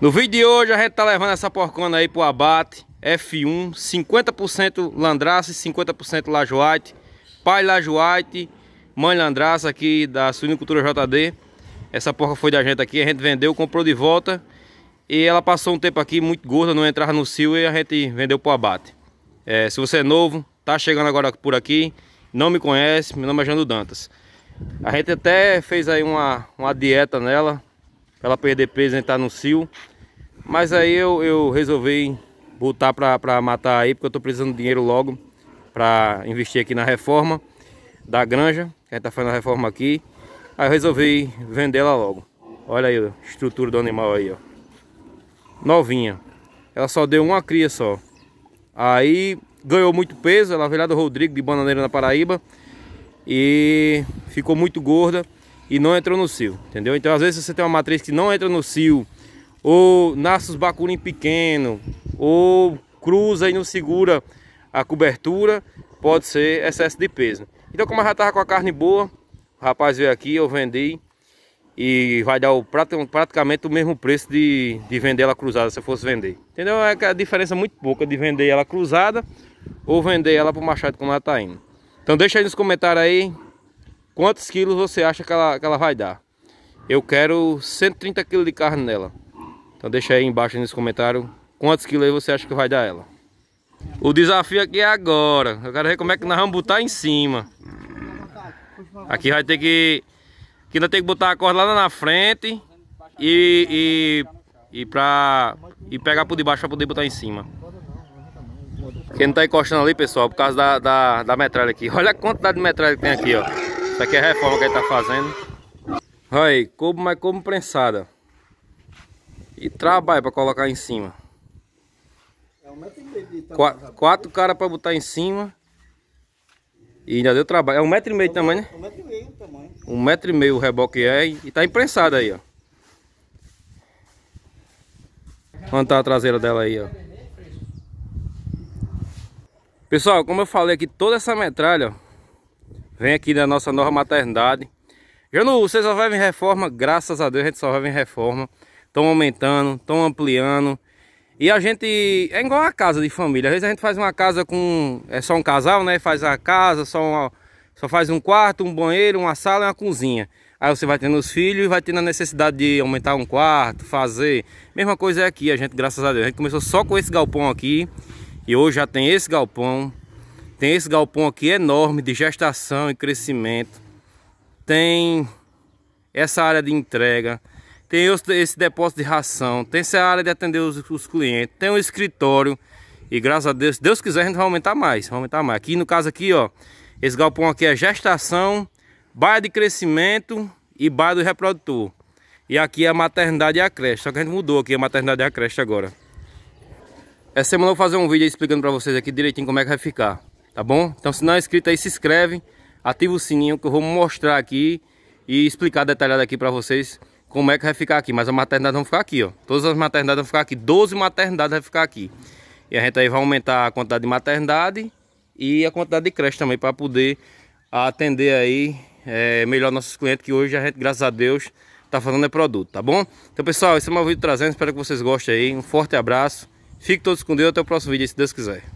No vídeo de hoje a gente tá levando essa porcona aí pro abate F1, 50% Landraça e 50% lajuate, Pai lajuate, mãe Landraça aqui da Suinicultura JD Essa porca foi da gente aqui, a gente vendeu, comprou de volta E ela passou um tempo aqui muito gorda, não entrava no cio e a gente vendeu pro abate é, Se você é novo, tá chegando agora por aqui, não me conhece, meu nome é Jando Dantas a gente até fez aí uma, uma dieta nela Pra ela perder peso e entrar tá no cio. Mas aí eu, eu resolvi botar para matar aí, porque eu estou precisando de dinheiro logo para investir aqui na reforma da granja, que a gente tá fazendo a reforma aqui. Aí eu resolvi vender ela logo. Olha aí a estrutura do animal aí, ó. Novinha. Ela só deu uma cria só. Aí ganhou muito peso, ela veio lá do Rodrigo de Bananeira na Paraíba. E ficou muito gorda e não entrou no cio, entendeu? Então às vezes você tem uma matriz que não entra no cio, ou nasce os bacurim pequeno, ou cruza e não segura a cobertura, pode ser excesso de peso. Então como eu já estava com a carne boa, o rapaz veio aqui, eu vendi e vai dar o, praticamente o mesmo preço de, de vender ela cruzada se eu fosse vender. Entendeu? É a diferença é muito pouca de vender ela cruzada ou vender ela para o machado como ela está indo. Então deixa aí nos comentários aí Quantos quilos você acha que ela, que ela vai dar? Eu quero 130 quilos de carne nela. Então deixa aí embaixo nesse comentário quantos quilos você acha que vai dar ela. O desafio aqui é agora. Eu quero ver como é que nós vamos botar em cima. Aqui vai ter que... Aqui nós temos que botar a corda lá na frente. E... E, e pra... E pegar por debaixo pra poder botar em cima. Quem não tá encostando ali, pessoal, por causa da, da, da metralha aqui. Olha a quantidade de metralha que tem aqui, ó. Isso aqui é a reforma que ele tá fazendo. Aí, como mas como prensada. E trabalho para colocar em cima. É um metro e meio Quatro, quatro caras para botar em cima. E ainda deu trabalho. É um metro e meio de tamanho, né? Um metro e meio de tamanho. Um metro e meio o reboque é. E tá imprensado aí, ó. Onde tá a traseira dela aí, ó. Pessoal, como eu falei aqui, toda essa metralha, ó. Vem aqui da nossa nova maternidade. Janu, vocês só vai em reforma, graças a Deus a gente só vai em reforma. Estão aumentando, estão ampliando. E a gente, é igual a casa de família. Às vezes a gente faz uma casa com, é só um casal, né? Faz a casa, só, uma, só faz um quarto, um banheiro, uma sala e uma cozinha. Aí você vai tendo os filhos e vai tendo a necessidade de aumentar um quarto, fazer. Mesma coisa é aqui, a gente, graças a Deus. A gente começou só com esse galpão aqui. E hoje já tem esse galpão, tem esse galpão aqui enorme de gestação e crescimento. Tem essa área de entrega. Tem esse depósito de ração. Tem essa área de atender os, os clientes. Tem um escritório. E graças a Deus, se Deus quiser, a gente vai aumentar mais. Vai aumentar mais. Aqui no caso aqui, ó. Esse galpão aqui é gestação, bairro de crescimento e bairro do reprodutor. E aqui é a maternidade e a creche. Só que a gente mudou aqui a maternidade e a creche agora. Essa semana eu vou fazer um vídeo explicando pra vocês aqui direitinho como é que vai ficar tá bom? Então se não é inscrito aí, se inscreve, ativa o sininho que eu vou mostrar aqui e explicar detalhado aqui para vocês como é que vai ficar aqui. Mas a maternidade vão ficar aqui, ó. Todas as maternidades vão ficar aqui. 12 maternidades vão ficar aqui. E a gente aí vai aumentar a quantidade de maternidade e a quantidade de creche também para poder atender aí é, melhor nossos clientes que hoje a gente, graças a Deus, tá fazendo é produto, tá bom? Então, pessoal, esse é o meu vídeo trazendo. Espero que vocês gostem aí. Um forte abraço. Fiquem todos com Deus. Até o próximo vídeo, se Deus quiser.